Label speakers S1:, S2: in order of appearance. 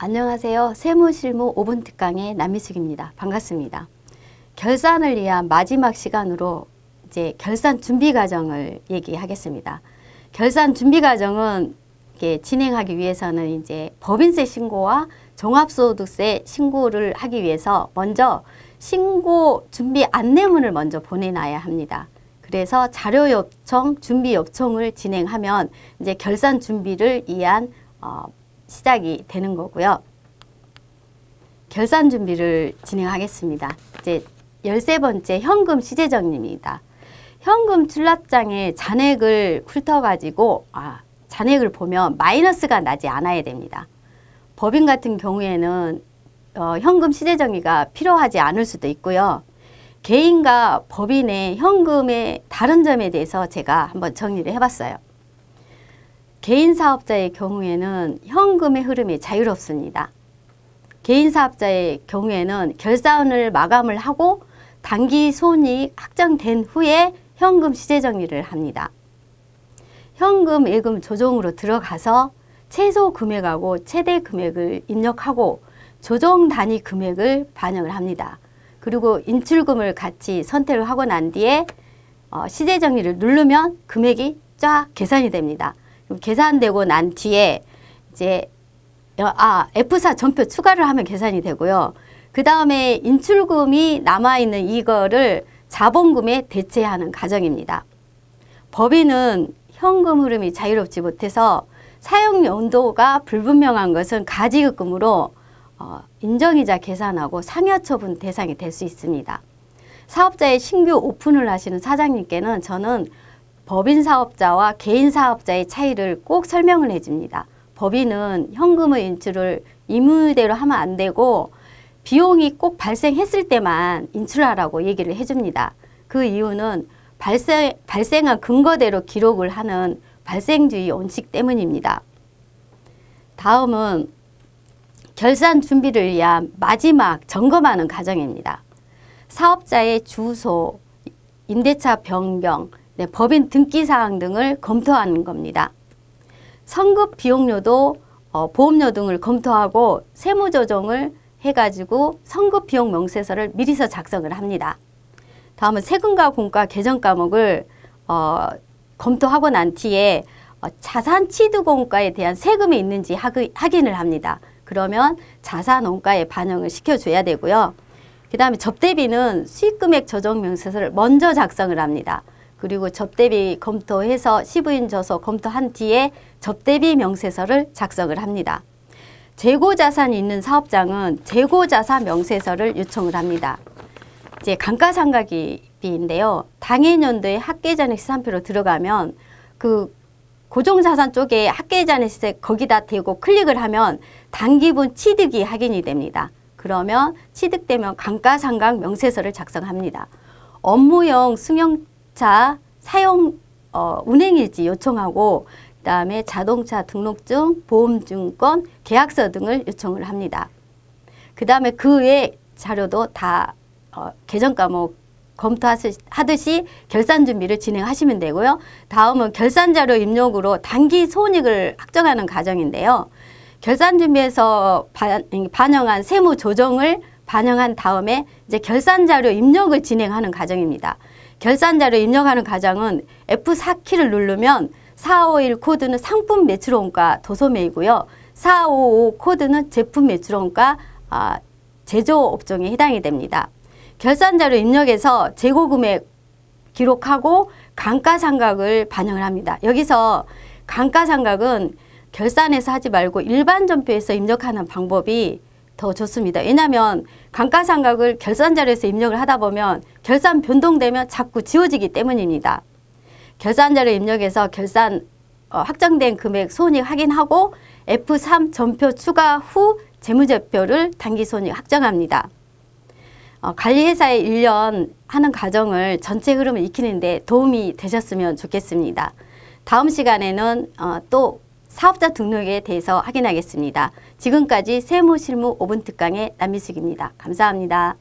S1: 안녕하세요. 세무실무 5분 특강의 남미숙입니다. 반갑습니다. 결산을 위한 마지막 시간으로 이제 결산 준비 과정을 얘기하겠습니다. 결산 준비 과정은 진행하기 위해서는 이제 법인세 신고와 종합소득세 신고를 하기 위해서 먼저 신고 준비 안내문을 먼저 보내놔야 합니다. 그래서 자료 요청, 준비 요청을 진행하면 이제 결산 준비를 위한 어, 시작이 되는 거고요. 결산 준비를 진행하겠습니다. 이제 열세 번째 현금 시재정리입니다. 현금 출납장에 잔액을 훑어가지고 아, 잔액을 보면 마이너스가 나지 않아야 됩니다. 법인 같은 경우에는 어, 현금 시재정의가 필요하지 않을 수도 있고요. 개인과 법인의 현금의 다른 점에 대해서 제가 한번 정리를 해봤어요. 개인 사업자의 경우에는 현금의 흐름이 자유롭습니다. 개인 사업자의 경우에는 결산을 마감을 하고 단기 손익 확정된 후에 현금 시제 정리를 합니다. 현금 예금 조정으로 들어가서 최소 금액하고 최대 금액을 입력하고 조정 단위 금액을 반영을 합니다. 그리고 인출금을 같이 선택을 하고 난 뒤에 어, 시제 정리를 누르면 금액이 쫙 계산이 됩니다. 계산되고 난 뒤에 이제 아 F4 전표 추가를 하면 계산이 되고요. 그 다음에 인출금이 남아있는 이거를 자본금에 대체하는 과정입니다. 법인은 현금 흐름이 자유롭지 못해서 사용 연도가 불분명한 것은 가지급금으로 어, 인정이자 계산하고 상여처분 대상이 될 수 있습니다. 사업자의 신규 오픈을 하시는 사장님께는 저는 법인 사업자와 개인 사업자의 차이를 꼭 설명을 해줍니다. 법인은 현금의 인출을 임의대로 하면 안 되고 비용이 꼭 발생했을 때만 인출하라고 얘기를 해줍니다. 그 이유는 발생, 발생한 근거대로 기록을 하는 발생주의 원칙 때문입니다. 다음은 결산 준비를 위한 마지막 점검하는 과정입니다. 사업자의 주소, 임대차 변경, 네, 법인 등기 사항 등을 검토하는 겁니다. 성급 비용료도 어, 보험료 등을 검토하고 세무 조정을 해가지고 성급 비용 명세서를 미리서 작성을 합니다. 다음은 세금과 공과 계정 과목을 어, 검토하고 난 뒤에 어, 자산 취득원가에 대한 세금이 있는지 하그, 확인을 합니다. 그러면 자산원가에 반영을 시켜줘야 되고요. 그 다음에 접대비는 수익금액 조정 명세서를 먼저 작성을 합니다. 그리고 접대비 검토해서 시부인 저서 검토한 뒤에 접대비 명세서를 작성을 합니다. 재고자산이 있는 사업장은 재고자산 명세서를 요청을 합니다. 이제 감가상각비인데요. 당해년도에 합계전액 시산표로 들어가면 그 고정자산 쪽에 합계전액 시세 거기다 대고 클릭을 하면 단기분 취득이 확인이 됩니다. 그러면 취득되면 감가상각 명세서를 작성합니다. 업무용 승용 자동차 사용 어, 운행일지 요청하고 그다음에 자동차 등록증, 보험증권, 계약서 등을 요청을 합니다. 그다음에 그 외 자료도 다 어, 개정 과목 검토하듯이 결산 준비를 진행하시면 되고요. 다음은 결산 자료 입력으로 단기 손익을 확정하는 과정인데요. 결산 준비에서 반영한 세무 조정을 반영한 다음에 이제 결산 자료 입력을 진행하는 과정입니다. 결산자를 입력하는 과정은 F4키를 누르면 451 코드는 상품 매출원가 도소매이고요. 455 코드는 제품 매출원가 아, 제조업종에 해당이 됩니다. 결산자료 입력해서 재고금액 기록하고 감가상각을 반영을 합니다. 여기서 감가상각은 결산에서 하지 말고 일반 점표에서 입력하는 방법이 더 좋습니다. 왜냐하면 감가상각을 결산 자료에서 입력을 하다 보면 결산 변동되면 자꾸 지워지기 때문입니다. 결산 자료 입력에서 결산 어, 확정된 금액 손익 확인하고 F3 전표 추가 후 재무제표를 단기손익 확정합니다. 어, 관리회사의 1년 하는 과정을 전체 흐름을 익히는 데 도움이 되셨으면 좋겠습니다. 다음 시간에는 어, 또 사업자 등록에 대해서 확인하겠습니다. 지금까지 세무실무 5분 특강의 남미숙입니다. 감사합니다.